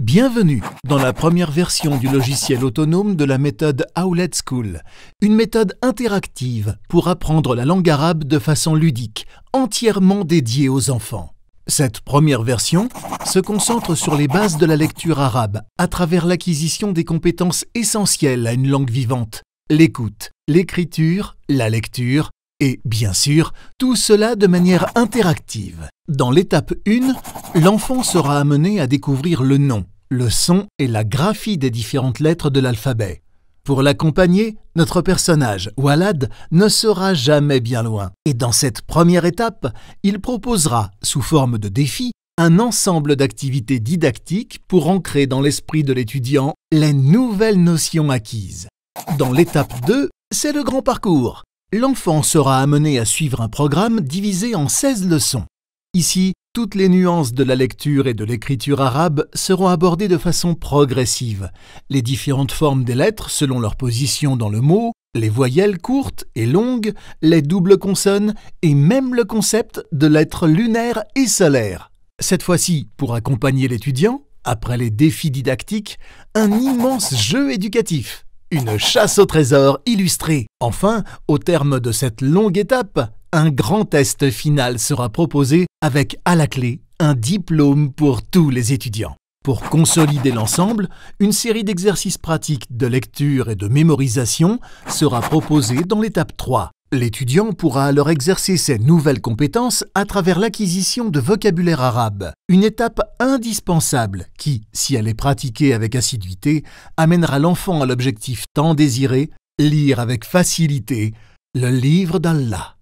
Bienvenue dans la première version du logiciel autonome de la méthode Howlet School, une méthode interactive pour apprendre la langue arabe de façon ludique, entièrement dédiée aux enfants. Cette première version se concentre sur les bases de la lecture arabe à travers l'acquisition des compétences essentielles à une langue vivante, l'écoute, l'écriture, la lecture et bien sûr, tout cela de manière interactive. Dans l'étape 1, l'enfant sera amené à découvrir le nom, le son et la graphie des différentes lettres de l'alphabet. Pour l'accompagner, notre personnage, Walad, ne sera jamais bien loin. Et dans cette première étape, il proposera, sous forme de défi, un ensemble d'activités didactiques pour ancrer dans l'esprit de l'étudiant les nouvelles notions acquises. Dans l'étape 2, c'est le grand parcours. L'enfant sera amené à suivre un programme divisé en 16 leçons. Ici, toutes les nuances de la lecture et de l'écriture arabe seront abordées de façon progressive. Les différentes formes des lettres selon leur position dans le mot, les voyelles courtes et longues, les doubles consonnes et même le concept de lettres lunaires et solaires. Cette fois-ci, pour accompagner l'étudiant, après les défis didactiques, un immense jeu éducatif. Une chasse au trésor illustrée. Enfin, au terme de cette longue étape, un grand test final sera proposé avec à la clé un diplôme pour tous les étudiants. Pour consolider l'ensemble, une série d'exercices pratiques de lecture et de mémorisation sera proposée dans l'étape 3. L'étudiant pourra alors exercer ses nouvelles compétences à travers l'acquisition de vocabulaire arabe, une étape indispensable qui, si elle est pratiquée avec assiduité, amènera l'enfant à l'objectif tant désiré, lire avec facilité le livre d'Allah.